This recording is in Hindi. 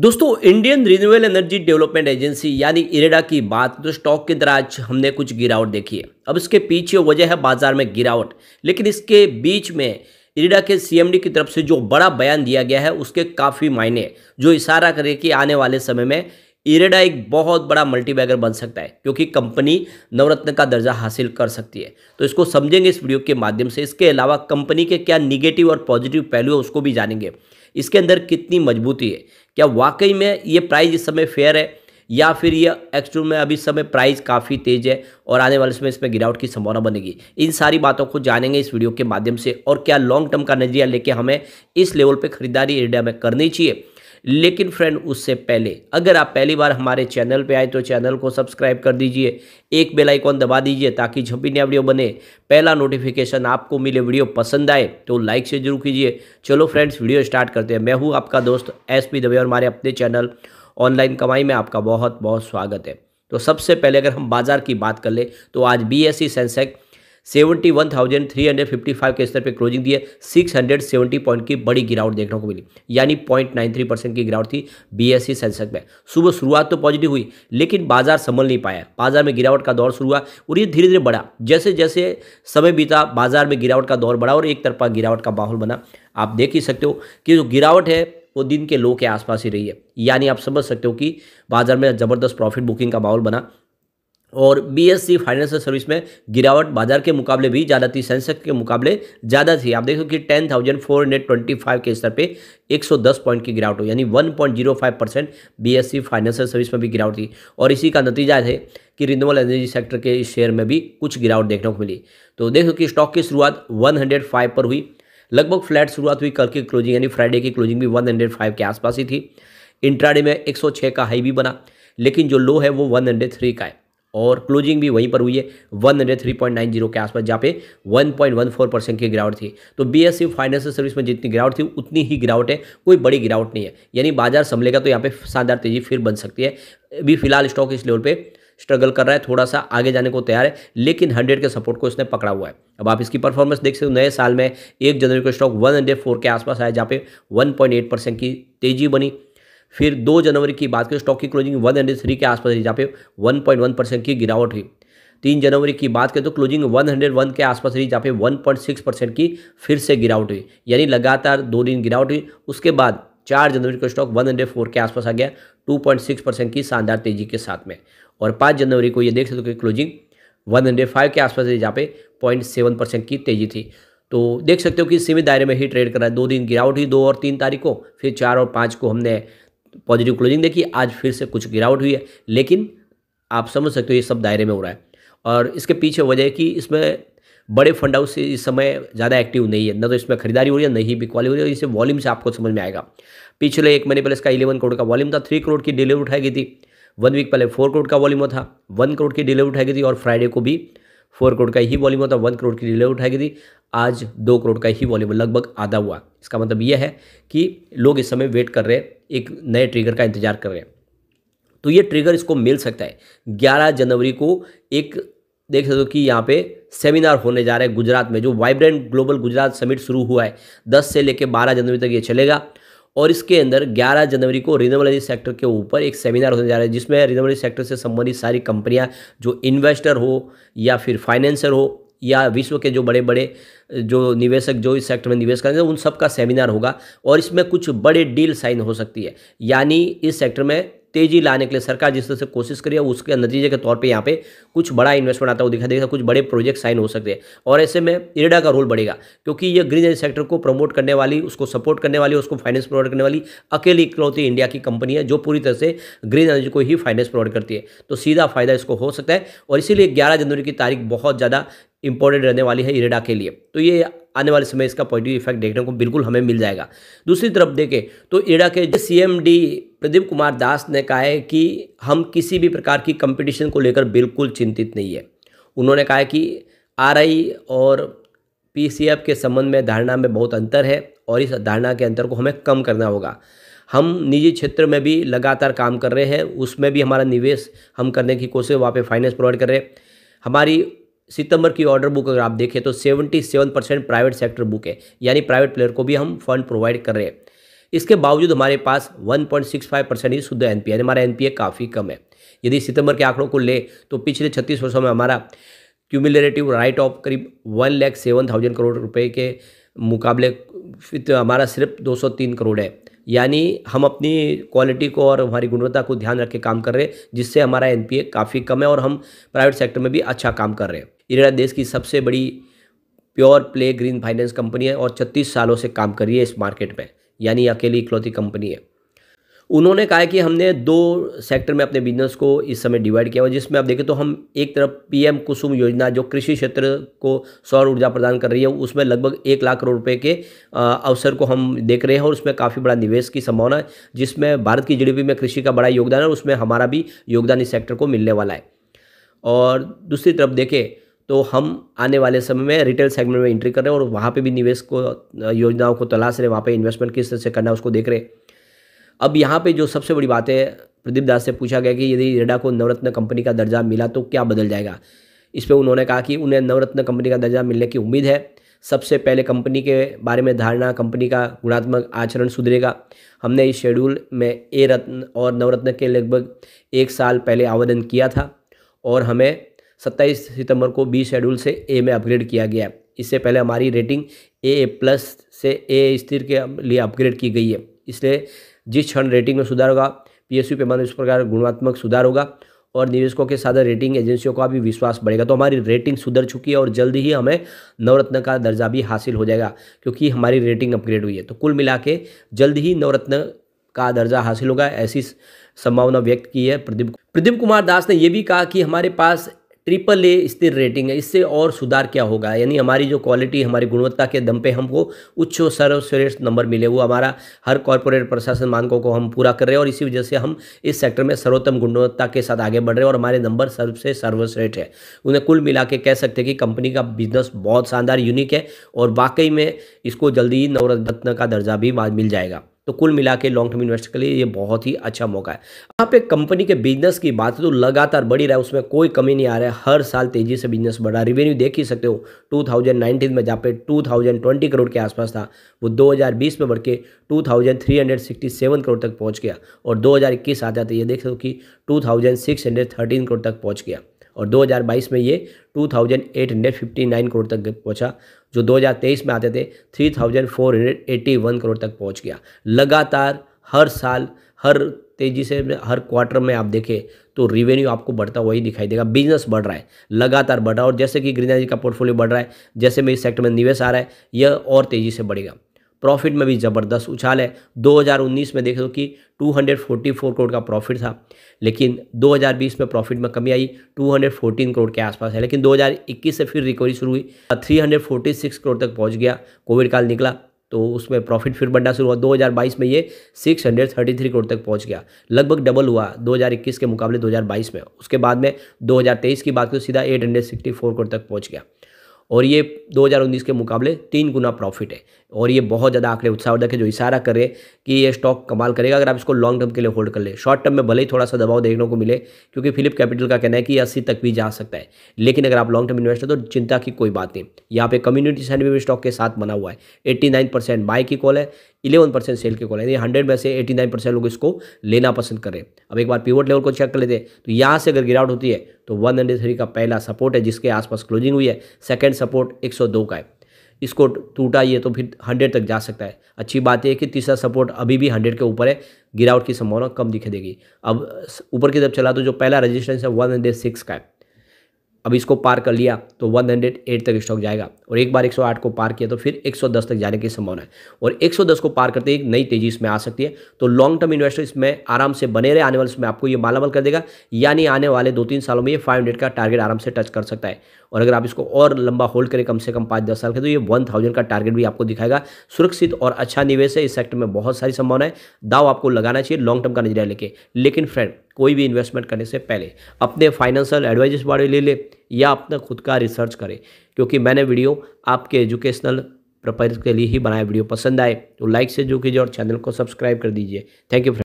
दोस्तों Indian Renewable Energy Development Agency यानी इरेडा की बात तो स्टॉक के दराज आज हमने कुछ गिरावट देखी है अब इसके पीछे वजह है बाजार में गिरावट लेकिन इसके बीच में इरेडा के सीएमडी की तरफ से जो बड़ा बयान दिया गया है उसके काफ़ी मायने जो इशारा करे कि आने वाले समय में इरेडा एक बहुत बड़ा मल्टीबैगर बन सकता है क्योंकि कंपनी नवरत्न का दर्जा हासिल कर सकती है तो इसको समझेंगे इस वीडियो के माध्यम से इसके अलावा कंपनी के क्या निगेटिव और पॉजिटिव पहलू है उसको भी जानेंगे इसके अंदर कितनी मजबूती है क्या वाकई में ये प्राइस इस समय फेयर है या फिर ये एक्सट्रू में अभी समय प्राइस काफ़ी तेज है और आने वाले समय इसमें गिरावट की संभावना बनेगी इन सारी बातों को जानेंगे इस वीडियो के माध्यम से और क्या लॉन्ग टर्म का नज़रिया लेके हमें इस लेवल पे खरीदारी एरिया में करनी चाहिए लेकिन फ्रेंड उससे पहले अगर आप पहली बार हमारे चैनल पे आए तो चैनल को सब्सक्राइब कर दीजिए एक बेल आइकॉन दबा दीजिए ताकि जब भी नया वीडियो बने पहला नोटिफिकेशन आपको मिले वीडियो पसंद आए तो लाइक से जरूर कीजिए चलो फ्रेंड्स वीडियो स्टार्ट करते हैं मैं हूँ आपका दोस्त एस पी दबे और हमारे अपने चैनल ऑनलाइन कमाई में आपका बहुत बहुत स्वागत है तो सबसे पहले अगर हम बाज़ार की बात कर ले तो आज B S Sensex seventy one thousand three hundred fifty five के स्तर पर क्लोजिंग दी है सिक्स हंड्रेड सेवेंटी पॉइंट की बड़ी गिरावट देखने को मिली यानी पॉइंट नाइन थ्री परसेंट की गिरावट थी बीएससी e सेंसेक में सुबह शुरुआत तो पॉजिटिव हुई लेकिन बाजार संभल नहीं पाया बाजार में गिरावट का दौर शुरू हुआ और ये धीरे धीरे बढ़ा जैसे जैसे समय बीता बाजार में गिरावट का दौर बढ़ा और एक तरफा गिरावट का माहौल बना आप देख ही सकते हो कि जो गिरावट है वो दिन के लो के आसपास ही रही है यानी आप समझ सकते हो कि बाजार में ज़बरदस्त प्रॉफिट बुकिंग का माहौल बना और बीएससी फाइनेंशियल सर्विस में गिरावट बाजार के मुकाबले भी ज़्यादा थी सेंसेक्स के मुकाबले ज़्यादा थी आप देखो कि ten thousand four hundred twenty five के स्तर पे 110 पॉइंट की गिरावट हुई यानी 1.05 percent B C financial service में भी गिरावट थी और इसी का नतीजा है कि रिन्यूबल एनर्जी सेक्टर के इस शेयर में भी कुछ गिरावट देखने को मिली तो देखो कि स्टॉक की शुरुआत फाइव पर हुई लगभग फ्लैट शुरुआत हुई कल की क्लोजिंग यानी फ्राइडे की क्लोजिंग भी फाइव के आसपास ही थी इंट्राडे में छः का हाई भी बना लेकिन जो लो है वो थ्री का है और क्लोजिंग भी वहीं पर हुई है one hundred three point nine zero के आसपास जहाँ पे one point one four percent की गिरावट थी तो B S C financial service में जितनी गिरावट थी उतनी ही गिरावट है कोई बड़ी गिरावट नहीं है यानी बाजार संभलेगा तो यहाँ पे शानदार तेजी फिर बन सकती है अभी फिलहाल स्टॉक इस लेवल पर स्ट्रगल कर रहा है थोड़ा सा आगे जाने को तैयार है लेकिन हंड्रेड के सपोर्ट को इसने पकड़ा हुआ है अब आप इसकी परफॉर्मेंस देख सकते हो नए साल में एक जनवरी को स्टॉक वन हंड्रेड फोर के आसपास आया जहाँ पे वन पॉइंट एट परसेंट की तेजी बनी फिर दो जनवरी की बात करें स्टॉक की क्लोजिंग वन हंड्रेड थ्री के आसपास रही जहाँ पे वन पॉइंट वन परसेंट की गिरावट हुई तीन जनवरी की बात करें तो क्लोजिंग वन हंड्रेड वन के आसपास रही जहाँ पे वन पॉइंट सिक्स परसेंट की फिर से गिरावट हुई यानी लगातार दो दिन गिरावट हुई उसके बाद चार जनवरी को स्टॉक फोर के आसपास आ गया सिक्स परसेंट की शानदार तेजी के साथ में और पाँच जनवरी को ये देख सकते हो कि क्लोजिंग फाइव के आसपास रही जहाँ पे पॉइंट सेवन परसेंट की तेजी थी तो देख सकते हो कि सीमित दायरे में ही ट्रेड कर रहा है दो दिन गिरावट हुई दो और तीन तारीख को फिर चार और पाँच को हमने पॉजिटिव क्लोजिंग देखिए आज फिर से कुछ गिरावट हुई है लेकिन आप समझ सकते हो ये सब दायरे में हो रहा है और इसके पीछे वजह कि इसमें बड़े फंड हाउस इस समय ज़्यादा एक्टिव नहीं है ना तो इसमें खरीदारी हो रही है नहीं बिकवाली हो रही है इसे वॉल्यूम से आपको समझ में आएगा पिछले एक महीने पहले इसका इलेवन करोड़ का वॉल्यूम था थ्री करोड़ की डिलीवरी उठाई गई थी वन वीक पहले फोर करोड़ का वॉल्यूम था वन करोड़ की डिलीवरी उठाई गई थी और फ्राइडे को भी फोर करोड़ का ही वॉल्यूम था वन करोड़ की डिलीवरी उठाई गई थी आज दो करोड़ का ही वॉल्यूम लगभग आधा हुआ इसका मतलब यह है कि लोग इस समय वेट कर रहे हैं एक नए ट्रिगर का इंतजार कर रहे हैं तो ये ट्रिगर इसको मिल सकता है 11 जनवरी को एक देख सकते हो कि यहाँ पे सेमिनार होने जा रहे हैं गुजरात में जो वाइब्रेंट ग्लोबल गुजरात समिट शुरू हुआ है दस से लेकर बारह जनवरी तक ये चलेगा और इसके अंदर 11 जनवरी को रिनेबल एनर्जी सेक्टर के ऊपर एक सेमिनार होने जा रहा है जिसमें एनर्जी सेक्टर से संबंधित सारी कंपनियां जो इन्वेस्टर हो या फिर फाइनेंसर हो या विश्व के जो बड़े बड़े जो निवेशक जो इस सेक्टर में निवेश करेंगे उन सबका सेमिनार होगा और इसमें कुछ बड़े डील साइन हो सकती है यानी इस सेक्टर में तेजी लाने के लिए सरकार जिस तरह से कोशिश करी है उसके नतीजे के तौर पे यहाँ पे कुछ बड़ा इन्वेस्टमेंट आता हुआ दिखाई देगा कुछ बड़े प्रोजेक्ट साइन हो सकते हैं और ऐसे में इरेडा का रोल बढ़ेगा क्योंकि ये ग्रीन एनर्जी सेक्टर को प्रमोट करने वाली उसको सपोर्ट करने वाली उसको फाइनेंस प्रोवाइड करने वाली अकेली इकलौती इंडिया की कंपनी है जो पूरी तरह से ग्रीन एनर्जी को ही फाइनेंस प्रोवाइड करती है तो सीधा फायदा इसको हो सकता है और इसीलिए ग्यारह जनवरी की तारीख बहुत ज़्यादा इंपॉर्टेंट रहने वाली है इरेडा के लिए तो ये आने वाले समय इसका पॉजिटिव इफेक्ट देखने को बिल्कुल हमें मिल जाएगा दूसरी तरफ देखें तो इरेडा के सीएमडी प्रदीप कुमार दास ने कहा है कि हम किसी भी प्रकार की कंपटीशन को लेकर बिल्कुल चिंतित नहीं है उन्होंने कहा है कि आर और पी के संबंध में धारणा में बहुत अंतर है और इस धारणा के अंतर को हमें कम करना होगा हम निजी क्षेत्र में भी लगातार काम कर रहे हैं उसमें भी हमारा निवेश हम करने की कोशिश वहाँ पर फाइनेंस प्रोवाइड कर रहे हैं हमारी सितंबर की ऑर्डर बुक अगर आप देखें तो seventy seven percent private sector book है यानी प्राइवेट प्लेयर को भी हम फंड प्रोवाइड कर रहे हैं इसके बावजूद हमारे पास 1.65 परसेंट ही शुद्ध एन पी हमारा एन काफ़ी कम है यदि सितंबर के आंकड़ों को ले तो पिछले छत्तीस वर्षों में हमारा क्यूमिलेटिव राइट ऑफ करीब one lakh seven thousand crore रुपये के मुकाबले तो हमारा सिर्फ तीन करोड़ है यानी हम अपनी क्वालिटी को और हमारी गुणवत्ता को ध्यान रख के काम कर रहे हैं जिससे हमारा एन काफ़ी कम है और हम प्राइवेट सेक्टर में भी अच्छा काम कर रहे हैं इरेरा देश की सबसे बड़ी pure play green finance company है और छत्तीस सालों से काम कर रही है इस मार्केट में यानी अकेली इकलौती कंपनी है उन्होंने कहा कि हमने दो सेक्टर में अपने बिजनेस को इस समय डिवाइड किया हुआ जिसमें आप देखें तो हम एक तरफ पीएम कुसुम योजना जो कृषि क्षेत्र को सौर ऊर्जा प्रदान कर रही है उसमें लगभग एक लाख करोड़ रुपए के अवसर को हम देख रहे हैं और उसमें काफ़ी बड़ा निवेश की संभावना है जिसमें भारत की जी में कृषि का बड़ा योगदान है और उसमें हमारा भी योगदान इस सेक्टर को मिलने वाला है और दूसरी तरफ देखें तो हम आने वाले समय में रिटेल सेगमेंट में एंट्री कर रहे हैं और वहाँ पर भी निवेश को योजनाओं को तलाश रहे हैं वहाँ पर इन्वेस्टमेंट किस तरह से करना है उसको देख रहे हैं अब यहाँ पे जो सबसे बड़ी बात है प्रदीप दास से पूछा गया कि यदि रेडा को नवरत्न कंपनी का दर्जा मिला तो क्या बदल जाएगा इस पर उन्होंने कहा कि उन्हें नवरत्न कंपनी का दर्जा मिलने की उम्मीद है सबसे पहले कंपनी के बारे में धारणा कंपनी का गुणात्मक आचरण सुधरेगा हमने इस शेड्यूल में ए रत्न और नवरत्न के लगभग एक साल पहले आवेदन किया था और हमें 27 सितंबर को बी शेड्यूल से ए में अपग्रेड किया गया इससे पहले हमारी रेटिंग ए प्लस से ए स्थिर के लिए अपग्रेड की गई है इसलिए जिस क्षण रेटिंग में सुधार होगा पीएसयू पैमाने इस प्रकार गुणात्मक सुधार होगा और निवेशकों के साथ रेटिंग एजेंसियों का भी विश्वास बढ़ेगा तो हमारी रेटिंग सुधर चुकी है और जल्द ही हमें नवरत्न का दर्जा भी हासिल हो जाएगा क्योंकि हमारी रेटिंग अपग्रेड हुई है तो कुल मिला के जल्द ही नवरत्न का दर्जा हासिल होगा ऐसी संभावना व्यक्त की है प्रदीप प्रदीप कुमार दास ने यह भी कहा कि हमारे पास ट्रिपल ए स्थिर रेटिंग है इससे और सुधार क्या होगा यानी हमारी जो क्वालिटी हमारी गुणवत्ता के दम पे हमको उच्च और सर्वश्रेष्ठ नंबर मिले वो हमारा हर कॉरपोरेट प्रशासन मानकों को हम पूरा कर रहे हैं और इसी वजह से हम इस सेक्टर में सर्वोत्तम गुणवत्ता के साथ आगे बढ़ रहे हैं और हमारे नंबर सबसे सर्वश्रेष्ठ है उन्हें कुल मिला के कह सकते हैं कि कंपनी का बिजनेस बहुत शानदार यूनिक है और वाकई में इसको जल्दी ही नवरत्न का दर्जा भी मिल जाएगा तो कुल मिला के लॉन्ग टर्म इन्वेस्टर के लिए ये बहुत ही अच्छा मौका है यहाँ पे कंपनी के बिजनेस की बात तो लगातार बढ़ी रहा है उसमें कोई कमी नहीं आ रहा है हर साल तेजी से बिजनेस बढ़ा रिवेन्यू देख ही सकते हो 2019 में जहाँ पे 2020 करोड़ के आसपास था वो 2020 में बढ़ के टू करोड़ तक पहुँच गया और दो 2021 आ जाते ये देख सको कि टू करोड़ तक पहुँच गया और 2022 में ये 2859 करोड़ तक पहुंचा जो 2023 में आते थे 3481 करोड़ तक पहुंच गया लगातार हर साल हर तेज़ी से हर क्वार्टर में आप देखें तो रिवेन्यू आपको बढ़ता हुआ ही दिखाई देगा बिजनेस बढ़ रहा है लगातार बढ़ रहा है और जैसे कि ग्रीन एनर्जी का पोर्टफोलियो बढ़ रहा है जैसे में इस सेक्टर में निवेश आ रहा है यह और तेज़ी से बढ़ेगा प्रॉफिट में भी ज़बरदस्त उछाल है 2019 में देखो कि 244 करोड़ का प्रॉफिट था लेकिन 2020 में प्रॉफिट में कमी आई 214 करोड़ के आसपास है लेकिन 2021 से फिर रिकवरी शुरू हुई 346 करोड़ तक पहुंच गया कोविड काल निकला तो उसमें प्रॉफिट फिर बढ़ना शुरू हुआ 2022 में ये 633 करोड़ तक पहुंच गया लगभग डबल हुआ 2021 के मुकाबले 2022 में उसके बाद में 2023 की बात करें सीधा 864 करोड़ तक पहुंच गया और ये 2019 के मुकाबले तीन गुना प्रॉफिट है और ये बहुत ज़्यादा आंकड़े उत्साहवर्धक है जो इशारा करे कि ये स्टॉक कमाल करेगा अगर आप इसको लॉन्ग टर्म के लिए होल्ड कर ले शॉर्ट टर्म में भले ही थोड़ा सा दबाव देखने को मिले क्योंकि फिलिप कैपिटल का कहना है कि अस्सी तक भी जा सकता है लेकिन अगर आप लॉन्ग टर्म इन्वेस्टर तो चिंता की कोई बात नहीं यहाँ पे कम्युनिटी सेंड भी स्टॉक के साथ बना हुआ है एट्टी नाइन परसेंट बाई की कॉल है इलेवन परसेंट सेल की कॉल है हंड्रेड में से एट्टी नाइन परसेंट लोग इसको लेना पसंद करें अब एक बार पीवोट लेवल को चेक कर लेते हैं तो यहाँ से अगर गिरावट होती है तो 193 का पहला सपोर्ट है जिसके आसपास क्लोजिंग हुई है सेकेंड सपोर्ट 102 का है इसको टूटा ये तो फिर 100 तक जा सकता है अच्छी बात यह कि तीसरा सपोर्ट अभी भी 100 के ऊपर है गिरावट की संभावना कम दिखे देगी अब ऊपर की तरफ चला तो जो पहला रजिस्टेंस है वन का है अब इसको पार कर लिया तो 108 तक स्टॉक जाएगा और एक बार 108 को पार किया तो फिर 110 तक जाने की संभावना है और 110 को पार करते एक नई तेजी इसमें आ सकती है तो लॉन्ग टर्म इन्वेस्टर इसमें आराम से बने रहे आने वाले इसमें आपको ये मालामाल कर देगा यानी आने वाले दो तीन सालों में ये फाइव का टारगेट आराम से टच कर सकता है और अगर आप इसको और लंबा होल्ड करें कम से कम पाँच दस साल के तो ये वन का टारगेट भी आपको दिखाएगा सुरक्षित और अच्छा निवेश है इस सेक्टर में बहुत सारी संभावना है दाव आपको लगाना चाहिए लॉन्ग टर्म का नजरिया लेके लेकिन फ्रेंड कोई भी इन्वेस्टमेंट करने से पहले अपने फाइनेंशियल एडवाइजर्स बारे ले ले या अपना खुद का रिसर्च करें क्योंकि मैंने वीडियो आपके एजुकेशनल प्रपर के लिए ही बनाया वीडियो पसंद आए तो लाइक से जो कीजिए और चैनल को सब्सक्राइब कर दीजिए थैंक यू